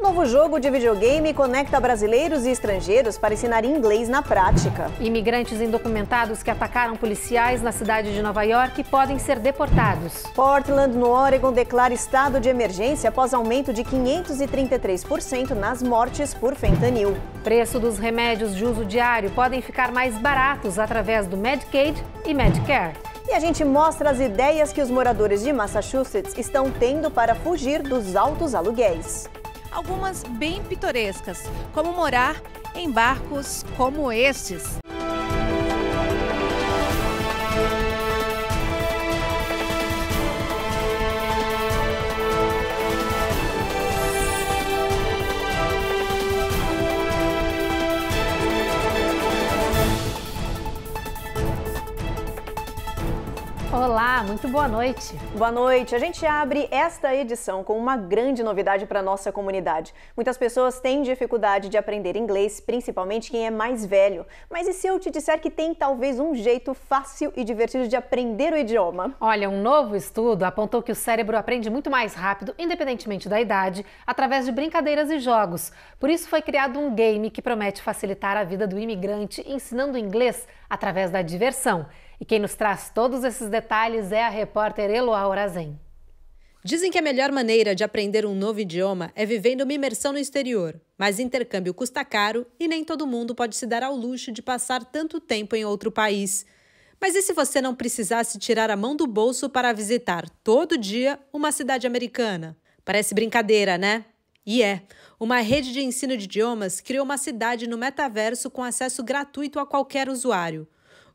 Novo jogo de videogame conecta brasileiros e estrangeiros para ensinar inglês na prática. Imigrantes indocumentados que atacaram policiais na cidade de Nova York podem ser deportados. Portland, no Oregon, declara estado de emergência após aumento de 533% nas mortes por fentanil. Preço dos remédios de uso diário podem ficar mais baratos através do Medicaid e Medicare. E a gente mostra as ideias que os moradores de Massachusetts estão tendo para fugir dos altos aluguéis algumas bem pitorescas, como morar em barcos como estes. Olá, muito boa noite. Boa noite. A gente abre esta edição com uma grande novidade para nossa comunidade. Muitas pessoas têm dificuldade de aprender inglês, principalmente quem é mais velho. Mas e se eu te disser que tem talvez um jeito fácil e divertido de aprender o idioma? Olha, um novo estudo apontou que o cérebro aprende muito mais rápido, independentemente da idade, através de brincadeiras e jogos. Por isso foi criado um game que promete facilitar a vida do imigrante ensinando inglês através da diversão. E quem nos traz todos esses detalhes é a repórter Eloá Orazen. Dizem que a melhor maneira de aprender um novo idioma é vivendo uma imersão no exterior, mas intercâmbio custa caro e nem todo mundo pode se dar ao luxo de passar tanto tempo em outro país. Mas e se você não precisasse tirar a mão do bolso para visitar todo dia uma cidade americana? Parece brincadeira, né? E é. Uma rede de ensino de idiomas criou uma cidade no metaverso com acesso gratuito a qualquer usuário.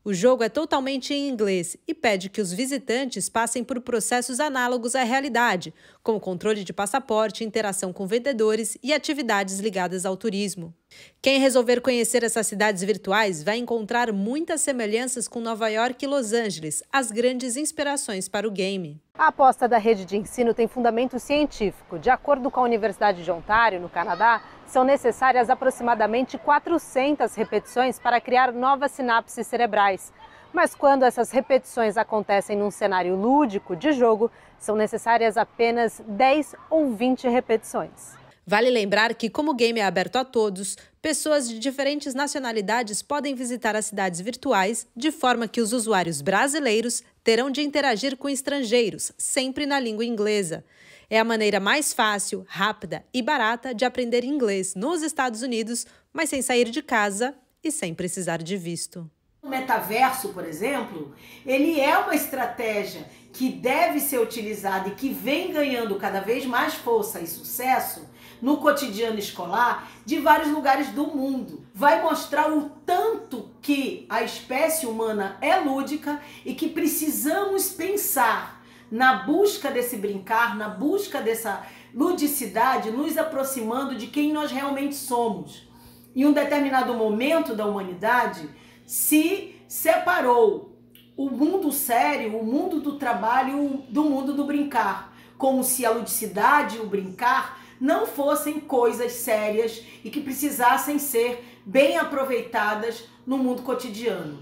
O jogo é totalmente em inglês e pede que os visitantes passem por processos análogos à realidade, como controle de passaporte, interação com vendedores e atividades ligadas ao turismo. Quem resolver conhecer essas cidades virtuais vai encontrar muitas semelhanças com Nova York e Los Angeles, as grandes inspirações para o game. A aposta da rede de ensino tem fundamento científico. De acordo com a Universidade de Ontário, no Canadá, são necessárias aproximadamente 400 repetições para criar novas sinapses cerebrais. Mas quando essas repetições acontecem num cenário lúdico de jogo, são necessárias apenas 10 ou 20 repetições. Vale lembrar que, como o game é aberto a todos, pessoas de diferentes nacionalidades podem visitar as cidades virtuais, de forma que os usuários brasileiros terão de interagir com estrangeiros, sempre na língua inglesa. É a maneira mais fácil, rápida e barata de aprender inglês nos Estados Unidos, mas sem sair de casa e sem precisar de visto. O metaverso, por exemplo, ele é uma estratégia que deve ser utilizada e que vem ganhando cada vez mais força e sucesso no cotidiano escolar de vários lugares do mundo. Vai mostrar o tanto que a espécie humana é lúdica e que precisamos pensar na busca desse brincar, na busca dessa ludicidade, nos aproximando de quem nós realmente somos. Em um determinado momento da humanidade, se separou o mundo sério, o mundo do trabalho, do mundo do brincar, como se a ludicidade e o brincar não fossem coisas sérias e que precisassem ser bem aproveitadas no mundo cotidiano.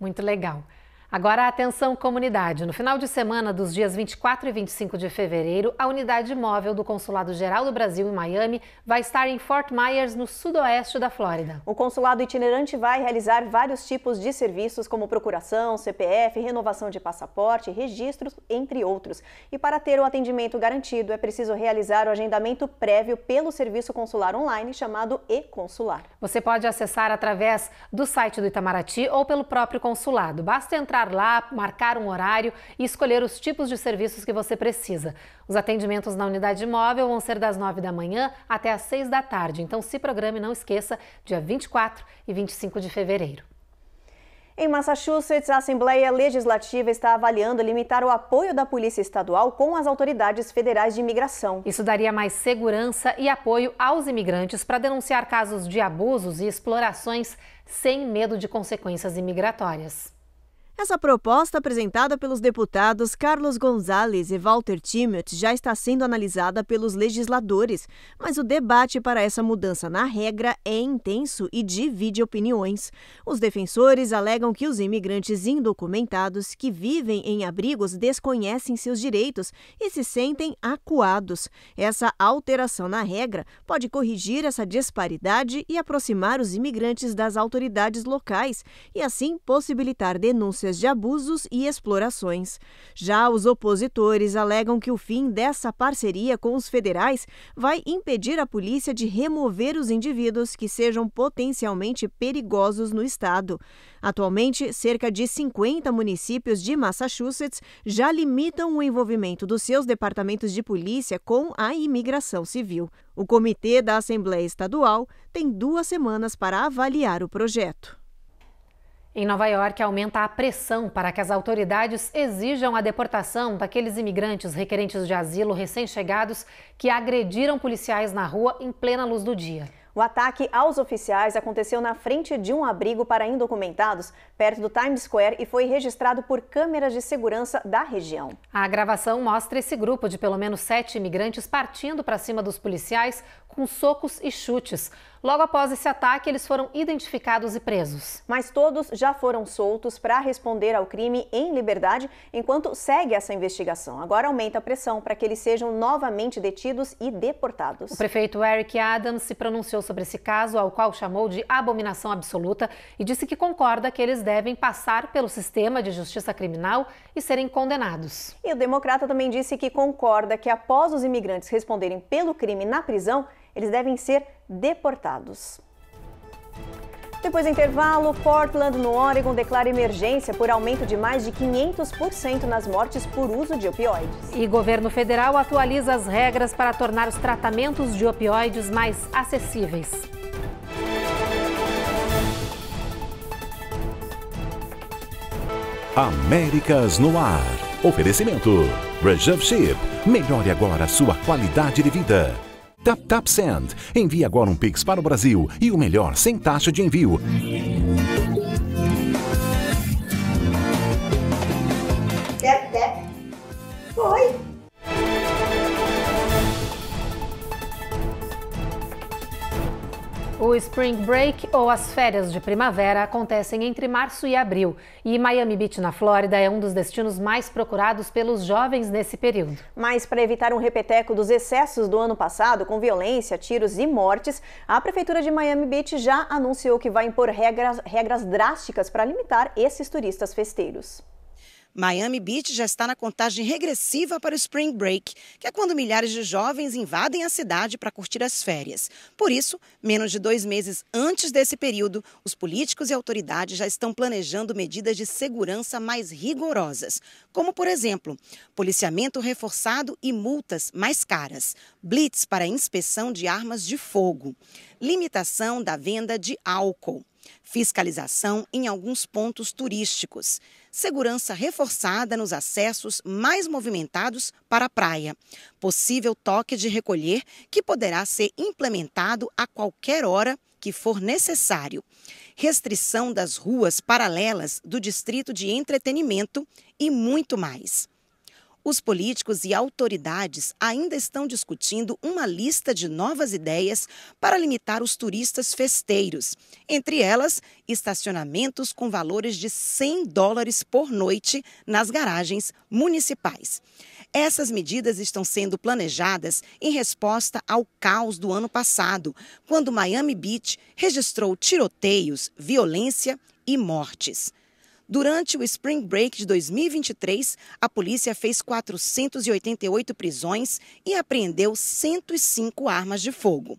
Muito legal. Agora, atenção comunidade. No final de semana dos dias 24 e 25 de fevereiro, a unidade móvel do Consulado Geral do Brasil em Miami vai estar em Fort Myers, no sudoeste da Flórida. O consulado itinerante vai realizar vários tipos de serviços, como procuração, CPF, renovação de passaporte, registros, entre outros. E para ter o atendimento garantido, é preciso realizar o agendamento prévio pelo serviço consular online chamado e-consular. Você pode acessar através do site do Itamaraty ou pelo próprio consulado. Basta entrar entrar lá, marcar um horário e escolher os tipos de serviços que você precisa. Os atendimentos na unidade móvel vão ser das 9 da manhã até às 6 da tarde, então se programe, não esqueça, dia 24 e 25 de fevereiro. Em Massachusetts, a Assembleia Legislativa está avaliando limitar o apoio da Polícia Estadual com as autoridades federais de imigração. Isso daria mais segurança e apoio aos imigrantes para denunciar casos de abusos e explorações sem medo de consequências imigratórias. Essa proposta apresentada pelos deputados Carlos Gonzalez e Walter Timmert já está sendo analisada pelos legisladores, mas o debate para essa mudança na regra é intenso e divide opiniões. Os defensores alegam que os imigrantes indocumentados que vivem em abrigos desconhecem seus direitos e se sentem acuados. Essa alteração na regra pode corrigir essa disparidade e aproximar os imigrantes das autoridades locais e assim possibilitar denúncias denúncias de abusos e explorações. Já os opositores alegam que o fim dessa parceria com os federais vai impedir a polícia de remover os indivíduos que sejam potencialmente perigosos no estado. Atualmente, cerca de 50 municípios de Massachusetts já limitam o envolvimento dos seus departamentos de polícia com a imigração civil. O Comitê da Assembleia Estadual tem duas semanas para avaliar o projeto. Em Nova York, aumenta a pressão para que as autoridades exijam a deportação daqueles imigrantes requerentes de asilo recém-chegados que agrediram policiais na rua em plena luz do dia. O ataque aos oficiais aconteceu na frente de um abrigo para indocumentados, perto do Times Square, e foi registrado por câmeras de segurança da região. A gravação mostra esse grupo de pelo menos sete imigrantes partindo para cima dos policiais com socos e chutes. Logo após esse ataque, eles foram identificados e presos. Mas todos já foram soltos para responder ao crime em liberdade enquanto segue essa investigação. Agora aumenta a pressão para que eles sejam novamente detidos e deportados. O prefeito Eric Adams se pronunciou sobre esse caso, ao qual chamou de abominação absoluta, e disse que concorda que eles devem passar pelo sistema de justiça criminal e serem condenados. E o democrata também disse que concorda que após os imigrantes responderem pelo crime na prisão, eles devem ser deportados. Depois do intervalo, Portland, no Oregon, declara emergência por aumento de mais de 500% nas mortes por uso de opioides. E governo federal atualiza as regras para tornar os tratamentos de opioides mais acessíveis. Américas no ar. Oferecimento. Reserve Ship. Melhore agora a sua qualidade de vida. Tap Tap Send. Envie agora um Pix para o Brasil e o melhor sem taxa de envio. O Spring Break ou as férias de primavera acontecem entre março e abril, e Miami Beach, na Flórida, é um dos destinos mais procurados pelos jovens nesse período. Mas para evitar um repeteco dos excessos do ano passado, com violência, tiros e mortes, a prefeitura de Miami Beach já anunciou que vai impor regras, regras drásticas para limitar esses turistas festeiros. Miami Beach já está na contagem regressiva para o Spring Break, que é quando milhares de jovens invadem a cidade para curtir as férias. Por isso, menos de dois meses antes desse período, os políticos e autoridades já estão planejando medidas de segurança mais rigorosas, como, por exemplo, policiamento reforçado e multas mais caras, blitz para inspeção de armas de fogo, limitação da venda de álcool fiscalização em alguns pontos turísticos, segurança reforçada nos acessos mais movimentados para a praia, possível toque de recolher que poderá ser implementado a qualquer hora que for necessário, restrição das ruas paralelas do distrito de entretenimento e muito mais. Os políticos e autoridades ainda estão discutindo uma lista de novas ideias para limitar os turistas festeiros. Entre elas, estacionamentos com valores de 100 dólares por noite nas garagens municipais. Essas medidas estão sendo planejadas em resposta ao caos do ano passado, quando Miami Beach registrou tiroteios, violência e mortes. Durante o Spring Break de 2023, a polícia fez 488 prisões e apreendeu 105 armas de fogo.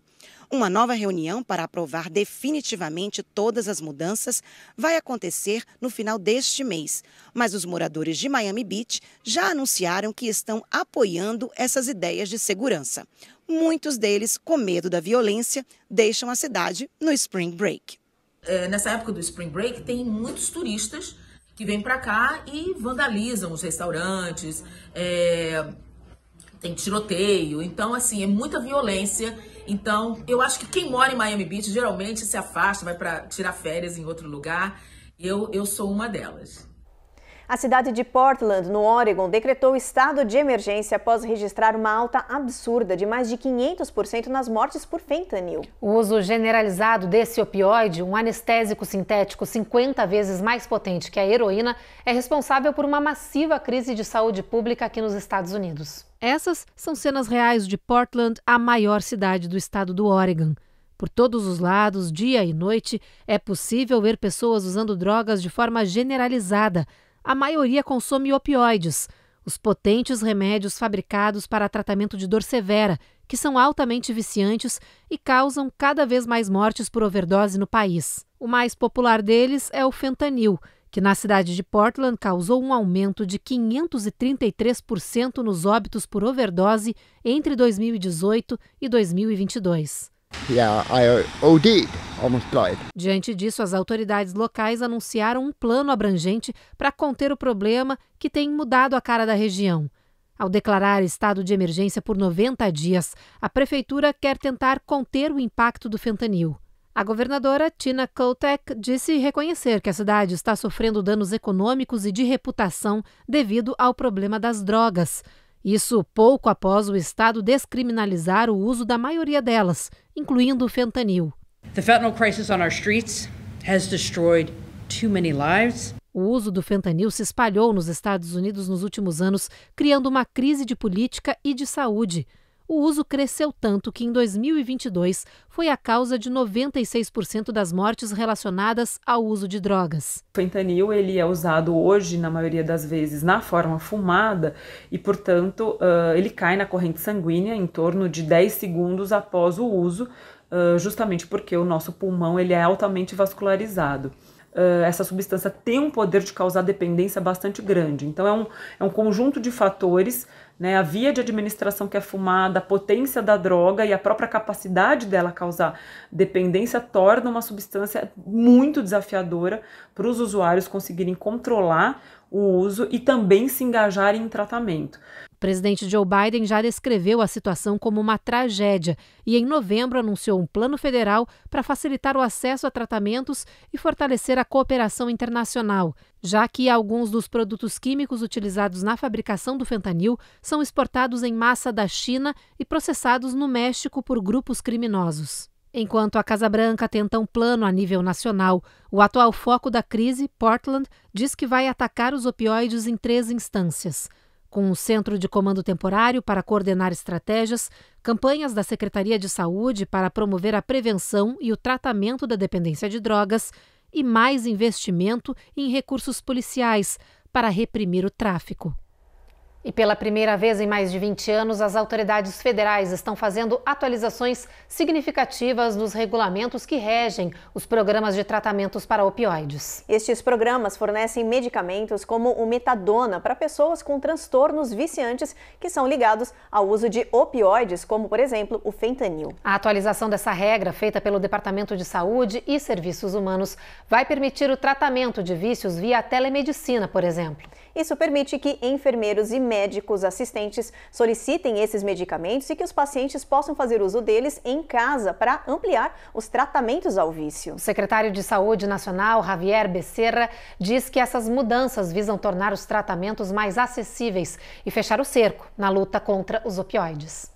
Uma nova reunião para aprovar definitivamente todas as mudanças vai acontecer no final deste mês, mas os moradores de Miami Beach já anunciaram que estão apoiando essas ideias de segurança. Muitos deles, com medo da violência, deixam a cidade no Spring Break é, nessa época do Spring Break, tem muitos turistas que vêm para cá e vandalizam os restaurantes, é, tem tiroteio, então assim, é muita violência. Então, eu acho que quem mora em Miami Beach geralmente se afasta, vai para tirar férias em outro lugar. Eu, eu sou uma delas. A cidade de Portland, no Oregon, decretou estado de emergência após registrar uma alta absurda de mais de 500% nas mortes por fentanil. O uso generalizado desse opioide, um anestésico sintético 50 vezes mais potente que a heroína, é responsável por uma massiva crise de saúde pública aqui nos Estados Unidos. Essas são cenas reais de Portland, a maior cidade do estado do Oregon. Por todos os lados, dia e noite, é possível ver pessoas usando drogas de forma generalizada a maioria consome opioides, os potentes remédios fabricados para tratamento de dor severa, que são altamente viciantes e causam cada vez mais mortes por overdose no país. O mais popular deles é o fentanil, que na cidade de Portland causou um aumento de 533% nos óbitos por overdose entre 2018 e 2022. Yeah, I OD'd. Oh, Diante disso, as autoridades locais anunciaram um plano abrangente para conter o problema que tem mudado a cara da região. Ao declarar estado de emergência por 90 dias, a prefeitura quer tentar conter o impacto do fentanil. A governadora Tina Kotek disse reconhecer que a cidade está sofrendo danos econômicos e de reputação devido ao problema das drogas. Isso pouco após o Estado descriminalizar o uso da maioria delas, incluindo o fentanil. The fentanyl crisis on our streets has destroyed too many lives. O uso do fentanil se espalhou nos Estados Unidos nos últimos anos, criando uma crise de política e de saúde. O uso cresceu tanto que em 2022 foi a causa de 96% das mortes relacionadas ao uso de drogas. O fentanil ele é usado hoje na maioria das vezes na forma fumada e, portanto, ah, ele cai na corrente sanguínea em torno de 10 segundos após o uso, ah, justamente porque o nosso pulmão ele é altamente vascularizado. Uh, essa substância tem um poder de causar dependência bastante grande. Então, é um, é um conjunto de fatores, né? A via de administração que é fumada, a potência da droga e a própria capacidade dela causar dependência torna uma substância muito desafiadora para os usuários conseguirem controlar o uso e também se engajarem em tratamento presidente Joe Biden já descreveu a situação como uma tragédia e, em novembro, anunciou um plano federal para facilitar o acesso a tratamentos e fortalecer a cooperação internacional, já que alguns dos produtos químicos utilizados na fabricação do fentanil são exportados em massa da China e processados no México por grupos criminosos. Enquanto a Casa Branca tenta um plano a nível nacional, o atual foco da crise, Portland, diz que vai atacar os opioides em três instâncias com um centro de comando temporário para coordenar estratégias, campanhas da Secretaria de Saúde para promover a prevenção e o tratamento da dependência de drogas e mais investimento em recursos policiais para reprimir o tráfico. E pela primeira vez em mais de 20 anos, as autoridades federais estão fazendo atualizações significativas nos regulamentos que regem os programas de tratamentos para opioides. Estes programas fornecem medicamentos como o metadona para pessoas com transtornos viciantes que são ligados ao uso de opioides, como por exemplo o fentanil. A atualização dessa regra, feita pelo Departamento de Saúde e Serviços Humanos, vai permitir o tratamento de vícios via telemedicina, por exemplo. Isso permite que enfermeiros e médicos assistentes solicitem esses medicamentos e que os pacientes possam fazer uso deles em casa para ampliar os tratamentos ao vício. O secretário de Saúde Nacional, Javier Becerra, diz que essas mudanças visam tornar os tratamentos mais acessíveis e fechar o cerco na luta contra os opioides.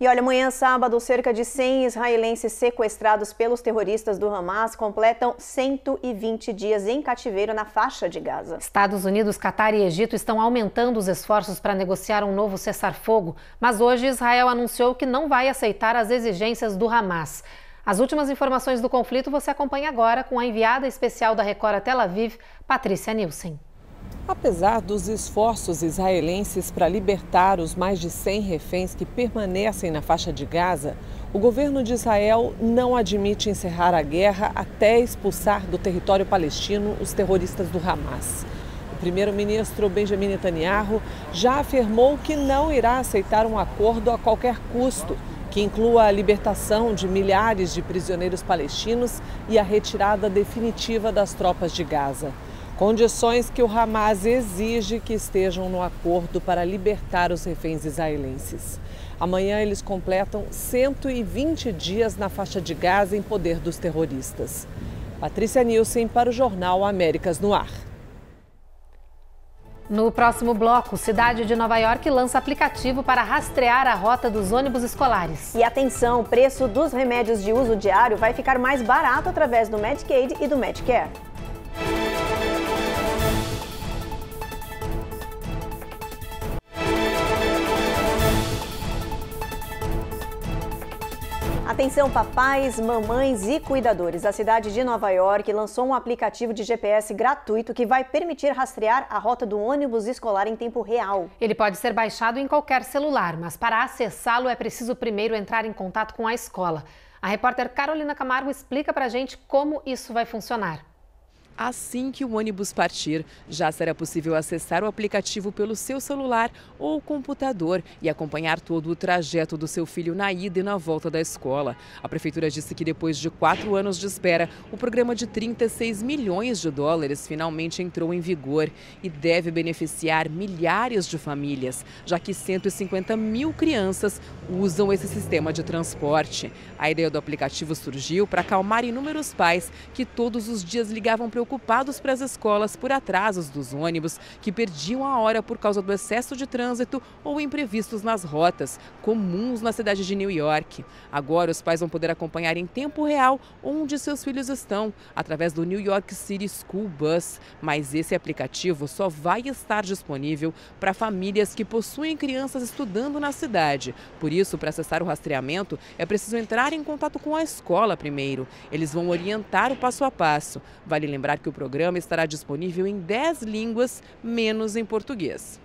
E olha, amanhã sábado, cerca de 100 israelenses sequestrados pelos terroristas do Hamas completam 120 dias em cativeiro na faixa de Gaza. Estados Unidos, Catar e Egito estão aumentando os esforços para negociar um novo cessar-fogo, mas hoje Israel anunciou que não vai aceitar as exigências do Hamas. As últimas informações do conflito você acompanha agora com a enviada especial da Record a Tel Aviv, Patrícia Nielsen. Apesar dos esforços israelenses para libertar os mais de 100 reféns que permanecem na faixa de Gaza, o governo de Israel não admite encerrar a guerra até expulsar do território palestino os terroristas do Hamas. O primeiro-ministro Benjamin Netanyahu já afirmou que não irá aceitar um acordo a qualquer custo, que inclua a libertação de milhares de prisioneiros palestinos e a retirada definitiva das tropas de Gaza condições que o Hamas exige que estejam no acordo para libertar os reféns israelenses. Amanhã eles completam 120 dias na faixa de Gaza em poder dos terroristas. Patrícia Nielsen para o jornal Américas no Ar. No próximo bloco, cidade de Nova York lança aplicativo para rastrear a rota dos ônibus escolares. E atenção, o preço dos remédios de uso diário vai ficar mais barato através do Medicaid e do Medicare. Atenção, papais, mamães e cuidadores. A cidade de Nova York lançou um aplicativo de GPS gratuito que vai permitir rastrear a rota do ônibus escolar em tempo real. Ele pode ser baixado em qualquer celular, mas para acessá-lo é preciso primeiro entrar em contato com a escola. A repórter Carolina Camargo explica para a gente como isso vai funcionar assim que o ônibus partir. Já será possível acessar o aplicativo pelo seu celular ou computador e acompanhar todo o trajeto do seu filho na ida e na volta da escola. A prefeitura disse que depois de quatro anos de espera, o programa de 36 milhões de dólares finalmente entrou em vigor e deve beneficiar milhares de famílias, já que 150 mil crianças usam esse sistema de transporte. A ideia do aplicativo surgiu para acalmar inúmeros pais que todos os dias ligavam preocupados ocupados para as escolas por atrasos dos ônibus que perdiam a hora por causa do excesso de trânsito ou imprevistos nas rotas, comuns na cidade de New York. Agora, os pais vão poder acompanhar em tempo real onde seus filhos estão, através do New York City School Bus. Mas esse aplicativo só vai estar disponível para famílias que possuem crianças estudando na cidade. Por isso, para acessar o rastreamento, é preciso entrar em contato com a escola primeiro. Eles vão orientar o passo a passo. Vale lembrar lembrar que o programa estará disponível em 10 línguas, menos em português.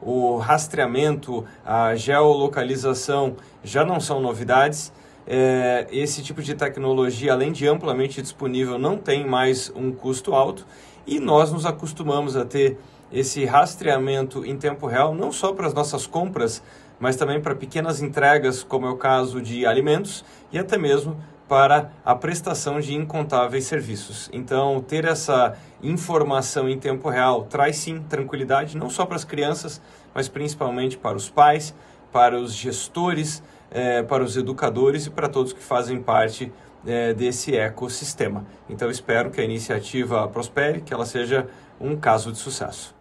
O rastreamento, a geolocalização já não são novidades. É, esse tipo de tecnologia, além de amplamente disponível, não tem mais um custo alto e nós nos acostumamos a ter esse rastreamento em tempo real, não só para as nossas compras, mas também para pequenas entregas, como é o caso de alimentos e até mesmo para a prestação de incontáveis serviços. Então, ter essa informação em tempo real traz sim tranquilidade, não só para as crianças, mas principalmente para os pais, para os gestores, eh, para os educadores e para todos que fazem parte eh, desse ecossistema. Então, espero que a iniciativa prospere, que ela seja um caso de sucesso.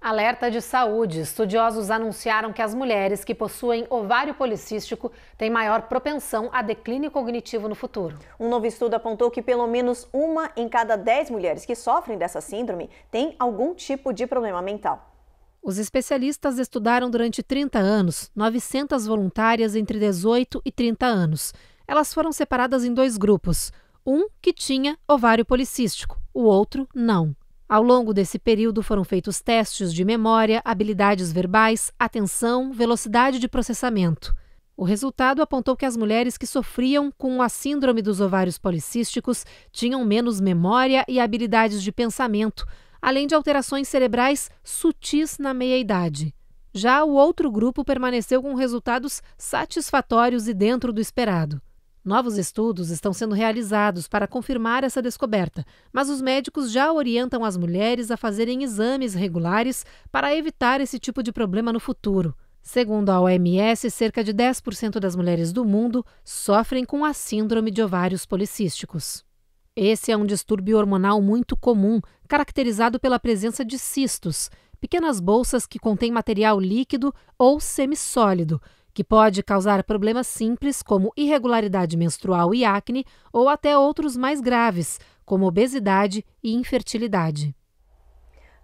Alerta de saúde. Estudiosos anunciaram que as mulheres que possuem ovário policístico têm maior propensão a declínio cognitivo no futuro. Um novo estudo apontou que pelo menos uma em cada dez mulheres que sofrem dessa síndrome tem algum tipo de problema mental. Os especialistas estudaram durante 30 anos 900 voluntárias entre 18 e 30 anos. Elas foram separadas em dois grupos: um que tinha ovário policístico, o outro não. Ao longo desse período foram feitos testes de memória, habilidades verbais, atenção, velocidade de processamento. O resultado apontou que as mulheres que sofriam com a síndrome dos ovários policísticos tinham menos memória e habilidades de pensamento, além de alterações cerebrais sutis na meia-idade. Já o outro grupo permaneceu com resultados satisfatórios e dentro do esperado. Novos estudos estão sendo realizados para confirmar essa descoberta, mas os médicos já orientam as mulheres a fazerem exames regulares para evitar esse tipo de problema no futuro. Segundo a OMS, cerca de 10% das mulheres do mundo sofrem com a síndrome de ovários policísticos. Esse é um distúrbio hormonal muito comum, caracterizado pela presença de cistos, pequenas bolsas que contêm material líquido ou semissólido, que pode causar problemas simples como irregularidade menstrual e acne, ou até outros mais graves, como obesidade e infertilidade.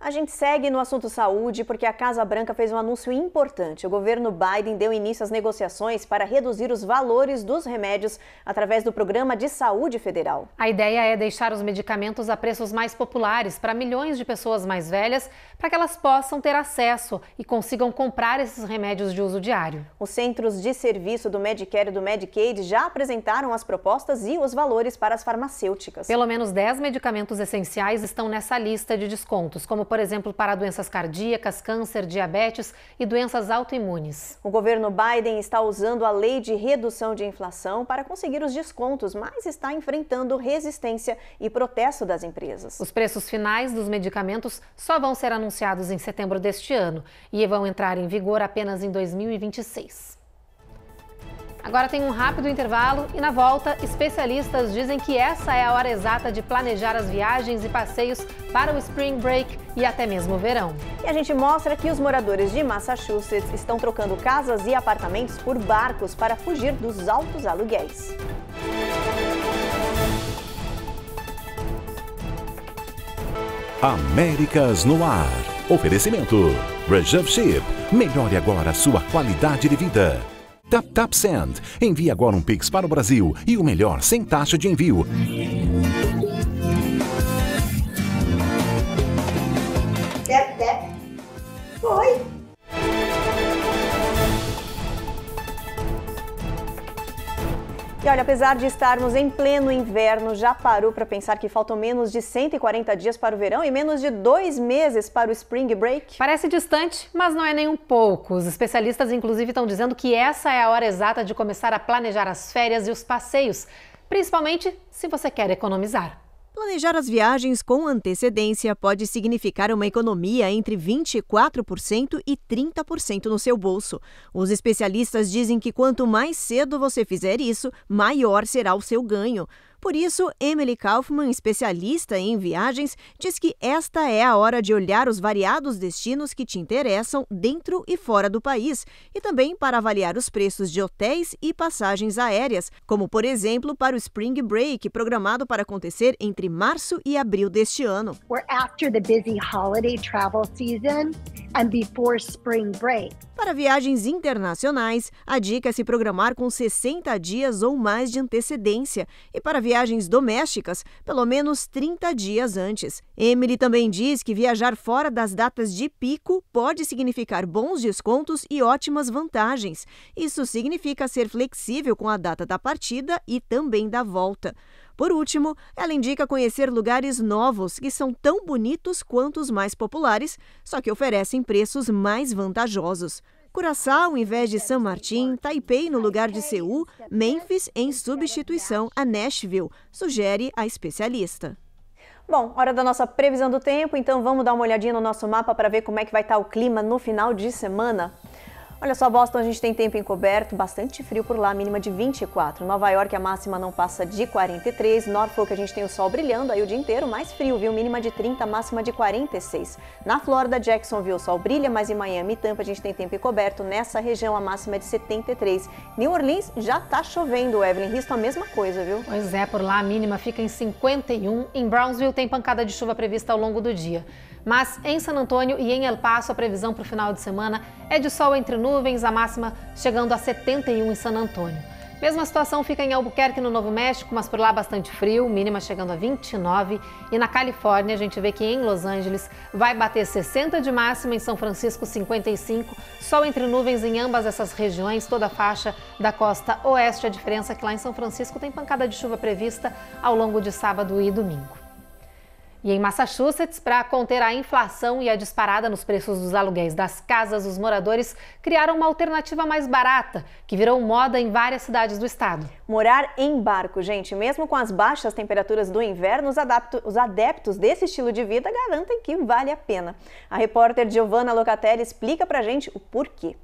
A gente segue no assunto saúde porque a Casa Branca fez um anúncio importante. O governo Biden deu início às negociações para reduzir os valores dos remédios através do Programa de Saúde Federal. A ideia é deixar os medicamentos a preços mais populares para milhões de pessoas mais velhas, para que elas possam ter acesso e consigam comprar esses remédios de uso diário. Os centros de serviço do Medicare e do Medicaid já apresentaram as propostas e os valores para as farmacêuticas. Pelo menos 10 medicamentos essenciais estão nessa lista de descontos, como por exemplo, para doenças cardíacas, câncer, diabetes e doenças autoimunes. O governo Biden está usando a lei de redução de inflação para conseguir os descontos, mas está enfrentando resistência e protesto das empresas. Os preços finais dos medicamentos só vão ser anunciados em setembro deste ano e vão entrar em vigor apenas em 2026. Agora tem um rápido intervalo e na volta, especialistas dizem que essa é a hora exata de planejar as viagens e passeios para o Spring Break e até mesmo o verão. E a gente mostra que os moradores de Massachusetts estão trocando casas e apartamentos por barcos para fugir dos altos aluguéis. Américas no ar. Oferecimento. Reserve Ship. Melhore agora sua qualidade de vida. Tap Tap Send. Envie agora um Pix para o Brasil e o melhor sem taxa de envio. olha, apesar de estarmos em pleno inverno, já parou para pensar que faltam menos de 140 dias para o verão e menos de dois meses para o Spring Break? Parece distante, mas não é nem um pouco. Os especialistas, inclusive, estão dizendo que essa é a hora exata de começar a planejar as férias e os passeios, principalmente se você quer economizar. Planejar as viagens com antecedência pode significar uma economia entre 24% e 30% no seu bolso. Os especialistas dizem que quanto mais cedo você fizer isso, maior será o seu ganho. Por isso, Emily Kaufman, especialista em viagens, diz que esta é a hora de olhar os variados destinos que te interessam dentro e fora do país, e também para avaliar os preços de hotéis e passagens aéreas, como por exemplo para o Spring Break, programado para acontecer entre março e abril deste ano. We're after the busy holiday travel season and before spring break. Para viagens internacionais, a dica é se programar com 60 dias ou mais de antecedência, e para viagens viagens domésticas pelo menos 30 dias antes. Emily também diz que viajar fora das datas de pico pode significar bons descontos e ótimas vantagens. Isso significa ser flexível com a data da partida e também da volta. Por último, ela indica conhecer lugares novos que são tão bonitos quanto os mais populares, só que oferecem preços mais vantajosos. Curaçao em vez de San Martín, Taipei no lugar de Seul, Memphis em substituição a Nashville, sugere a especialista. Bom, hora da nossa previsão do tempo, então vamos dar uma olhadinha no nosso mapa para ver como é que vai estar tá o clima no final de semana. Olha só, Boston, a gente tem tempo encoberto, bastante frio por lá, mínima de 24. Nova York, a máxima não passa de 43. Norfolk, a gente tem o sol brilhando aí o dia inteiro, mais frio, viu? Mínima de 30, máxima de 46. Na Flórida, Jacksonville, o sol brilha, mas em Miami e Tampa, a gente tem tempo encoberto. Nessa região, a máxima é de 73. New Orleans, já tá chovendo, Evelyn. Houston, a mesma coisa, viu? Pois é, por lá a mínima fica em 51. Em Brownsville, tem pancada de chuva prevista ao longo do dia. Mas em San Antônio e em El Paso, a previsão para o final de semana é de sol entre nuvens, a máxima chegando a 71 em San Antônio. Mesma situação fica em Albuquerque, no Novo México, mas por lá bastante frio, mínima chegando a 29. E na Califórnia, a gente vê que em Los Angeles vai bater 60 de máxima, em São Francisco 55. Sol entre nuvens em ambas essas regiões, toda a faixa da costa oeste. A diferença é que lá em São Francisco tem pancada de chuva prevista ao longo de sábado e domingo. E em Massachusetts, para conter a inflação e a disparada nos preços dos aluguéis das casas, os moradores criaram uma alternativa mais barata, que virou moda em várias cidades do estado. Morar em barco, gente, mesmo com as baixas temperaturas do inverno, os, adapto, os adeptos desse estilo de vida garantem que vale a pena. A repórter Giovanna Locatelli explica pra gente o porquê.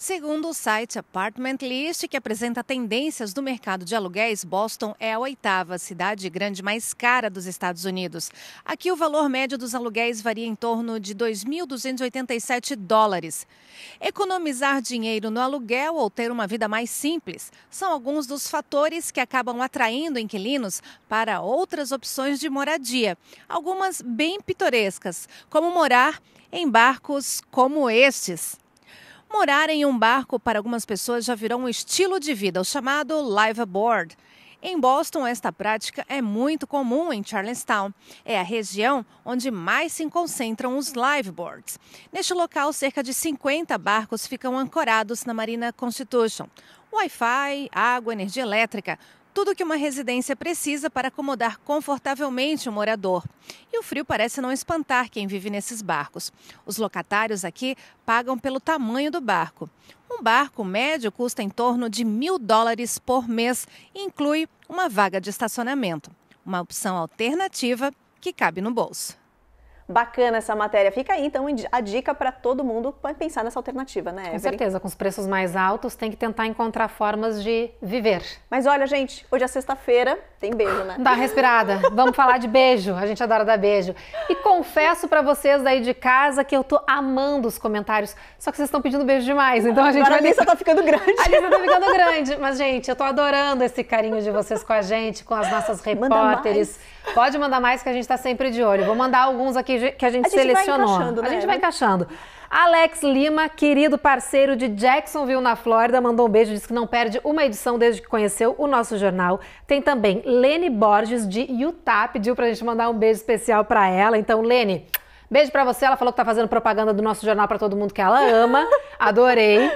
Segundo o site Apartment List, que apresenta tendências do mercado de aluguéis, Boston é a oitava cidade grande mais cara dos Estados Unidos. Aqui o valor médio dos aluguéis varia em torno de 2.287 dólares. Economizar dinheiro no aluguel ou ter uma vida mais simples são alguns dos fatores que acabam atraindo inquilinos para outras opções de moradia, algumas bem pitorescas, como morar em barcos como estes. Morar em um barco para algumas pessoas já virou um estilo de vida, o chamado live aboard. Em Boston, esta prática é muito comum em Charlestown. É a região onde mais se concentram os liveboards. Neste local, cerca de 50 barcos ficam ancorados na Marina Constitution. Wi-Fi, água, energia elétrica, tudo que uma residência precisa para acomodar confortavelmente o um morador. E o frio parece não espantar quem vive nesses barcos. Os locatários aqui pagam pelo tamanho do barco. Um barco médio custa em torno de mil dólares por mês e inclui uma vaga de estacionamento. Uma opção alternativa que cabe no bolso. Bacana essa matéria. Fica aí, então, a dica para todo mundo pensar nessa alternativa, né, Evelyn? Com certeza, com os preços mais altos, tem que tentar encontrar formas de viver. Mas olha, gente, hoje é sexta-feira, tem beijo, né? Dá respirada. Vamos falar de beijo. A gente adora dar beijo. E confesso para vocês daí de casa que eu tô amando os comentários, só que vocês estão pedindo beijo demais, então a gente Agora vai... a lista tá ficando grande. A lista tá ficando grande, mas gente, eu tô adorando esse carinho de vocês com a gente, com as nossas repórteres. Manda Pode mandar mais que a gente tá sempre de olho. Vou mandar alguns aqui que, a gente, a selecionou. Gente né? A gente vai encaixando. Alex Lima, querido parceiro de Jacksonville, na Flórida, mandou um beijo, disse que não perde uma edição desde que conheceu o nosso jornal. Tem também Lene Borges, de Utah, pediu pra gente mandar um beijo especial para ela. Então, Lene, Beijo pra você. Ela falou que tá fazendo propaganda do nosso jornal para todo mundo que ela ama. Adorei.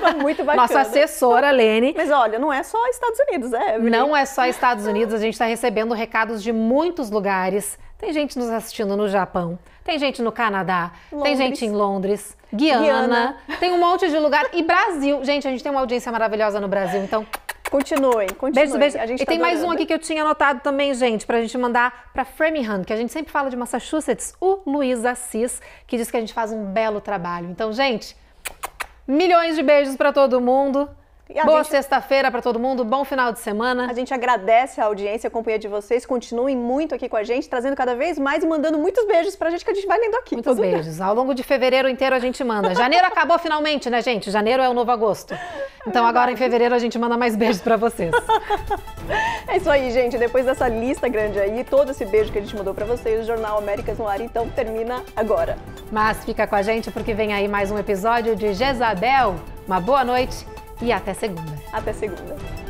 Foi muito bacana. Nossa assessora, Lene. Mas olha, não é só Estados Unidos, é? Evelyn? Não é só Estados Unidos. A gente está recebendo recados de muitos lugares. Tem gente nos assistindo no Japão, tem gente no Canadá, Londres. tem gente em Londres, Guiana, Guiana, tem um monte de lugar. E Brasil, gente, a gente tem uma audiência maravilhosa no Brasil, então. Continuem, Beijos, Beijo, beijo. A gente e tá tem adorando. mais um aqui que eu tinha anotado também, gente, pra gente mandar pra Framingham, que a gente sempre fala de Massachusetts, o Luiz Assis, que diz que a gente faz um belo trabalho. Então, gente, milhões de beijos para todo mundo. Boa gente... sexta-feira para todo mundo, bom final de semana. A gente agradece a audiência, a companhia de vocês. Continuem muito aqui com a gente, trazendo cada vez mais e mandando muitos beijos para a gente que a gente vai lendo aqui. Muitos beijos. Ao longo de fevereiro inteiro a gente manda. Janeiro acabou finalmente, né, gente? Janeiro é o novo agosto. Então é agora em fevereiro a gente manda mais beijos para vocês. é isso aí, gente. Depois dessa lista grande aí, todo esse beijo que a gente mandou para vocês, o Jornal Américas no ar então termina agora. Mas fica com a gente porque vem aí mais um episódio de Jezabel. Uma boa noite e até segunda. Até segunda.